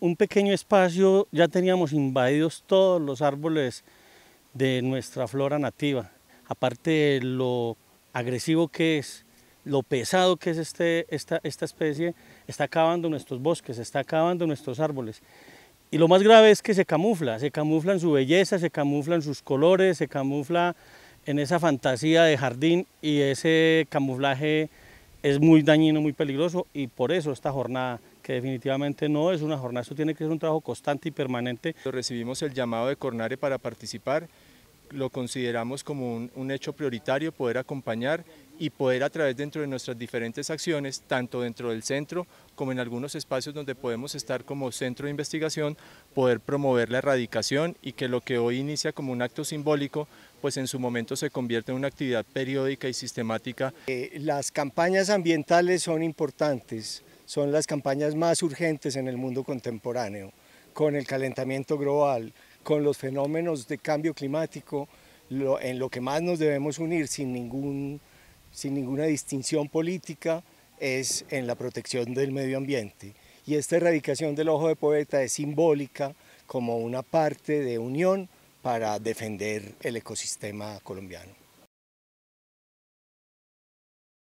Un pequeño espacio ya teníamos invadidos todos los árboles de nuestra flora nativa, aparte de lo agresivo que es, lo pesado que es este, esta, esta especie, está acabando nuestros bosques, está acabando nuestros árboles. Y lo más grave es que se camufla, se camufla en su belleza, se camufla en sus colores, se camufla en esa fantasía de jardín y ese camuflaje es muy dañino, muy peligroso y por eso esta jornada que definitivamente no es una jornada, eso tiene que ser un trabajo constante y permanente. Recibimos el llamado de Cornare para participar, lo consideramos como un, hecho prioritario poder acompañar y poder a través dentro de nuestras diferentes acciones, tanto dentro del centro como en algunos espacios donde podemos estar como centro de investigación, poder promover la erradicación y que lo que hoy inicia como un acto simbólico, pues en su momento se convierte en una actividad periódica y sistemática. Eh, las campañas ambientales son importantes son las campañas más urgentes en el mundo contemporáneo, con el calentamiento global, con los fenómenos de cambio climático, en lo que más nos debemos unir sin, ningún, sin ninguna distinción política es en la protección del medio ambiente. Y esta erradicación del ojo de poeta es simbólica como una parte de unión para defender el ecosistema colombiano.